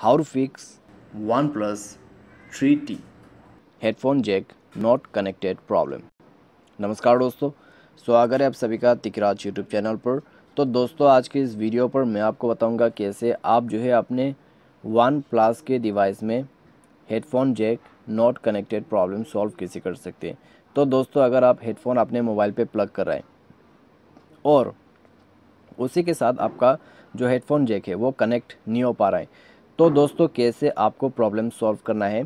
how to fix OnePlus 3T headphone jack not connected problem नमस्कार दोस्तों स्वागत है आप सभी का तिकराज यूट्यूब चैनल पर तो दोस्तों आज के इस वीडियो पर मैं आपको बताऊंगा कैसे आप जो है अपने वन प्लस के डिवाइस में headphone jack not connected problem solve कैसे कर सकते हैं तो दोस्तों अगर आप हेडफोन अपने मोबाइल पे प्लग कर रहे हैं और उसी के साथ आपका जो हेडफोन जैक है वो कनेक्ट नहीं हो पा रहा है तो दोस्तों कैसे आपको प्रॉब्लम सॉल्व करना है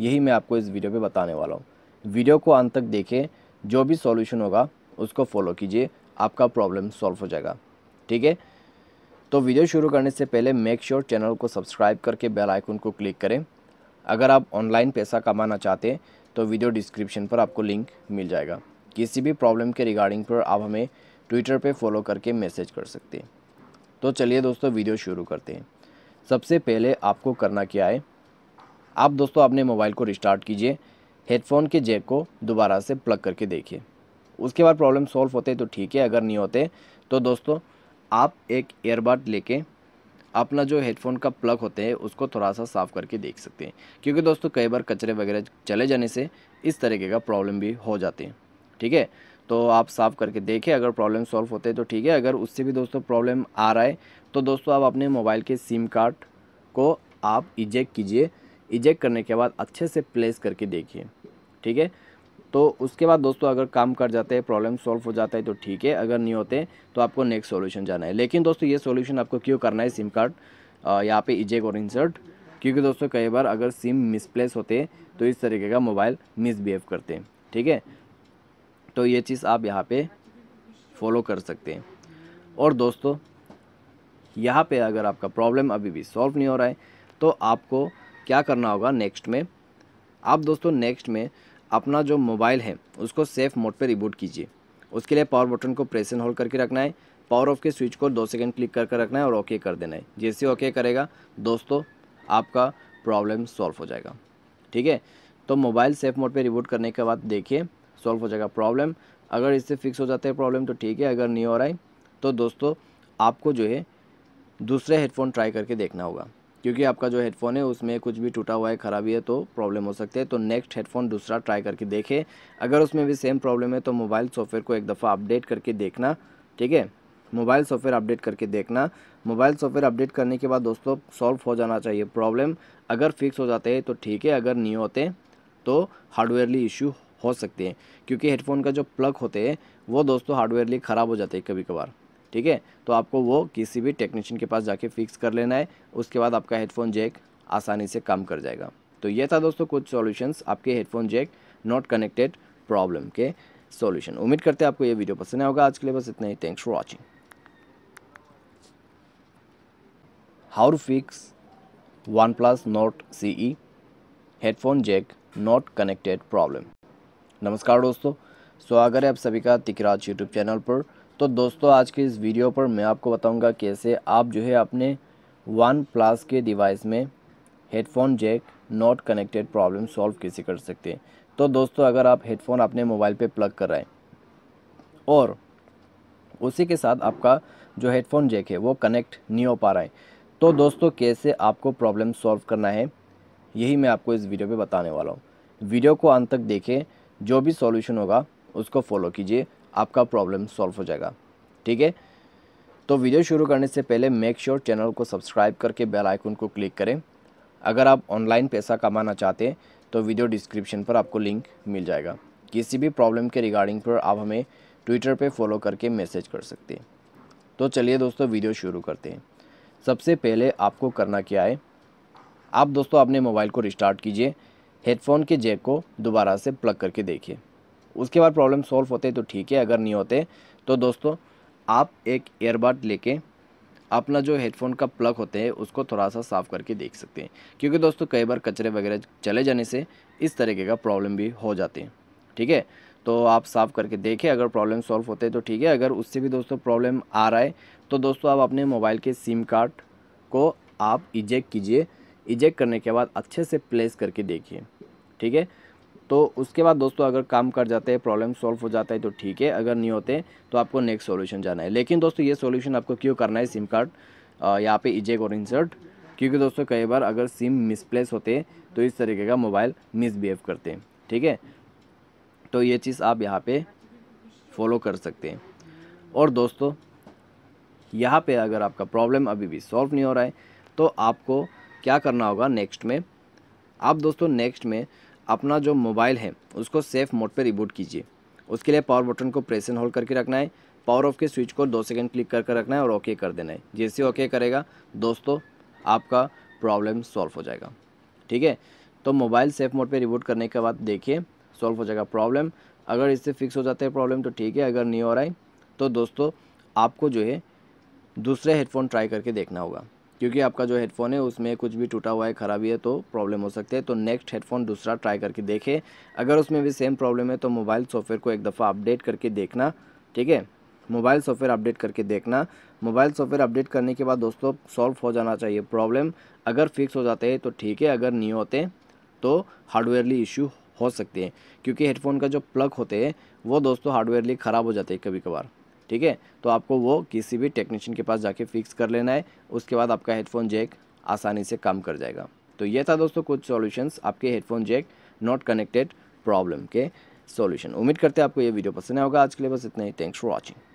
यही मैं आपको इस वीडियो पे बताने वाला हूँ वीडियो को अंत तक देखें जो भी सॉल्यूशन होगा उसको फॉलो कीजिए आपका प्रॉब्लम सॉल्व हो जाएगा ठीक है तो वीडियो शुरू करने से पहले मेक श्योर sure चैनल को सब्सक्राइब करके बेल आइकन को क्लिक करें अगर आप ऑनलाइन पैसा कमाना चाहते हैं तो वीडियो डिस्क्रिप्शन पर आपको लिंक मिल जाएगा किसी भी प्रॉब्लम के रिगार्डिंग पर आप हमें ट्विटर पर फॉलो करके मैसेज कर सकते हैं तो चलिए दोस्तों वीडियो शुरू करते हैं सबसे पहले आपको करना क्या है आप दोस्तों अपने मोबाइल को रिस्टार्ट कीजिए हेडफोन के जैक को दोबारा से प्लग करके देखिए उसके बाद प्रॉब्लम सॉल्व होते तो ठीक है अगर नहीं होते तो दोस्तों आप एक एयरबड लेके अपना जो हेडफोन का प्लग होते हैं उसको थोड़ा सा साफ़ करके देख सकते हैं क्योंकि दोस्तों कई बार कचरे वगैरह चले जाने से इस तरीके का प्रॉब्लम भी हो जाते हैं ठीक है तो आप साफ़ करके देखें अगर प्रॉब्लम सॉल्व होते हैं तो ठीक है अगर उससे भी दोस्तों प्रॉब्लम आ रहा है तो दोस्तों आप अपने मोबाइल के सिम कार्ड को आप इजेक्ट कीजिए इजेक्ट करने के बाद अच्छे से प्लेस करके देखिए ठीक है तो उसके बाद दोस्तों अगर काम कर जाते हैं प्रॉब्लम सॉल्व हो जाता है तो ठीक है अगर नहीं होते तो आपको नेक्स्ट सॉल्यूशन जाना है लेकिन दोस्तों ये सॉल्यूशन आपको क्यों करना है सिम कार्ड यहाँ पे इजेक और इंसर्ट क्योंकि दोस्तों कई बार अगर सिम मिसप्लेस होते हैं तो इस तरीके का मोबाइल मिसबिहेव करते हैं ठीक है तो ये चीज़ आप यहाँ पे फॉलो कर सकते हैं और दोस्तों यहाँ पे अगर आपका प्रॉब्लम अभी भी सॉल्व नहीं हो रहा है तो आपको क्या करना होगा नेक्स्ट में आप दोस्तों नेक्स्ट में अपना जो मोबाइल है उसको सेफ़ मोड पर रिबूट कीजिए उसके लिए पावर बटन को प्रेस एंड होल्ड करके रखना है पावर ऑफ के स्विच को दो सेकंड क्लिक कर कर रखना है और ओके कर देना है जैसे ओके करेगा दोस्तों आपका प्रॉब्लम सॉल्व हो जाएगा ठीक है तो मोबाइल सेफ मोड पे रिबूट करने के बाद देखिए सॉल्व हो जाएगा प्रॉब्लम अगर इससे फिक्स हो जाता है प्रॉब्लम तो ठीक है अगर नहीं हो रहा है तो दोस्तों आपको जो है दूसरे हेडफोन ट्राई करके देखना होगा क्योंकि आपका जो हेडफोन है उसमें कुछ भी टूटा हुआ है ख़राबी है तो प्रॉब्लम हो सकती है तो नेक्स्ट हेडफोन दूसरा ट्राई करके देखें अगर उसमें भी सेम प्रॉब्लम है तो मोबाइल सॉफ्टवेयर को एक दफ़ा अपडेट करके देखना ठीक है मोबाइल सॉफ्टवेयर अपडेट करके देखना मोबाइल सॉफ्टवेयर अपडेट करने के बाद दोस्तों सॉल्व हो जाना चाहिए प्रॉब्लम अगर फिक्स हो जाते हैं तो ठीक है अगर नहीं होते तो हार्डवेयरली इशू हो सकती है क्योंकि हेडफोन का जो प्लग होते हैं वो दोस्तों हार्डवेयरली ख़राब हो जाते हैं कभी कभार ठीक है तो आपको वो किसी भी टेक्नीशियन के पास जाके फिक्स कर लेना है उसके बाद आपका हेडफोन जैक आसानी से काम कर जाएगा तो ये था दोस्तों कुछ सॉल्यूशंस आपके headphone jack not connected problem के सॉल्यूशन उम्मीद करते हैं आपको ये वीडियो पसंद आएगा आज के लिए बस इतना ही thanks for watching how to fix OnePlus Nord C E headphone jack not connected problem नमस्कार दोस्तों स्वागत है आप सभी का तिकराज यूट्यूब चैनल पर तो दोस्तों आज के इस वीडियो पर मैं आपको बताऊंगा कैसे आप जो है अपने वन प्लस के डिवाइस में headphone jack not connected problem solve कैसे कर सकते हैं तो दोस्तों अगर आप हेडफोन अपने मोबाइल पर प्लग हैं और उसी के साथ आपका जो हेडफोन जैक है वो कनेक्ट नहीं हो पा रहा है तो दोस्तों कैसे आपको प्रॉब्लम सॉल्व करना है यही मैं आपको इस वीडियो पे बताने वाला हूँ वीडियो को अंत तक देखें जो भी सॉल्यूशन होगा उसको फॉलो कीजिए आपका प्रॉब्लम सॉल्व हो जाएगा ठीक है तो वीडियो शुरू करने से पहले मेक श्योर sure चैनल को सब्सक्राइब करके बेल आइकन को क्लिक करें अगर आप ऑनलाइन पैसा कमाना चाहते हैं तो वीडियो डिस्क्रिप्शन पर आपको लिंक मिल जाएगा किसी भी प्रॉब्लम के रिगार्डिंग पर आप हमें ट्विटर पर फॉलो करके मैसेज कर सकते हैं तो चलिए दोस्तों वीडियो शुरू करते हैं सबसे पहले आपको करना क्या है आप दोस्तों अपने मोबाइल को रिस्टार्ट कीजिए हेडफोन के जैक को दोबारा से प्लग करके देखिए उसके बाद प्रॉब्लम सॉल्व होते तो ठीक है अगर नहीं होते तो दोस्तों आप एक एयरबड लेके अपना जो हेडफोन का प्लग होते हैं उसको थोड़ा सा साफ़ करके देख सकते हैं क्योंकि दोस्तों कई बार कचरे वगैरह चले जाने से इस तरीके का प्रॉब्लम भी हो जाते हैं ठीक है तो आप साफ़ करके देखें अगर प्रॉब्लम सॉल्व होते हैं तो ठीक है अगर उससे भी दोस्तों प्रॉब्लम आ रहा है तो दोस्तों आप अपने मोबाइल के सिम कार्ड को आप इजेक्ट कीजिए इजेक्ट करने के बाद अच्छे से प्लेस करके देखिए ठीक है तो उसके बाद दोस्तों अगर काम कर जाते हैं प्रॉब्लम सॉल्व हो जाता है तो ठीक है अगर नहीं होते तो आपको नेक्स्ट सॉल्यूशन जाना है लेकिन दोस्तों ये सॉल्यूशन आपको क्यों करना है सिम कार्ड यहाँ पे इजेक और इंसर्ट क्योंकि दोस्तों कई बार अगर सिम मिसप्लेस होते तो इस तरीके का मोबाइल मिसबिहेव करते हैं ठीक है तो ये चीज़ आप यहाँ पर फॉलो कर सकते हैं और दोस्तों यहाँ पर अगर आपका प्रॉब्लम अभी भी सॉल्व नहीं हो रहा है तो आपको क्या करना होगा नेक्स्ट में आप दोस्तों नेक्स्ट में अपना जो मोबाइल है उसको सेफ मोड पर रिबूट कीजिए उसके लिए पावर बटन को प्रेस एंड होल्ड करके रखना है पावर ऑफ के स्विच को दो सेकंड क्लिक करके कर रखना है और ओके कर देना है जैसे ओके करेगा दोस्तों आपका प्रॉब्लम सॉल्व हो जाएगा ठीक है तो मोबाइल सेफ मोड पे रिबूट करने के बाद देखिए सॉल्व हो जाएगा प्रॉब्लम अगर इससे फिक्स हो जाता है प्रॉब्लम तो ठीक है अगर नहीं हो रहा है तो दोस्तों आपको जो है दूसरे हेडफोन ट्राई करके देखना होगा क्योंकि आपका जो हेडफोन है उसमें कुछ भी टूटा हुआ है ख़राबी है तो प्रॉब्लम हो सकती है तो नेक्स्ट हेडफोन दूसरा ट्राई करके देखें अगर उसमें भी सेम प्रॉब्लम है तो मोबाइल सॉफ्टवेयर को एक दफ़ा अपडेट करके देखना ठीक है मोबाइल सॉफ्टवेयर अपडेट करके देखना मोबाइल सॉफ्टवेयर अपडेट करने के बाद दोस्तों सॉल्व हो जाना चाहिए प्रॉब्लम अगर फिक्स हो जाते हैं तो ठीक है अगर नहीं होते तो हार्डवेयरली इशू हो सकते हैं क्योंकि हेडफोन का जो प्लग होते हैं वो दोस्तों हार्डवेयरली ख़राब हो जाते हैं कभी कभार ठीक है तो आपको वो किसी भी टेक्नीशियन के पास जाके फिक्स कर लेना है उसके बाद आपका हेडफोन जैक आसानी से काम कर जाएगा तो ये था दोस्तों कुछ सॉल्यूशंस आपके headphone jack not connected problem के सॉल्यूशन उम्मीद करते हैं आपको ये वीडियो पसंद आएगा आज के लिए बस इतना ही थैंक्स फॉर वॉचिंग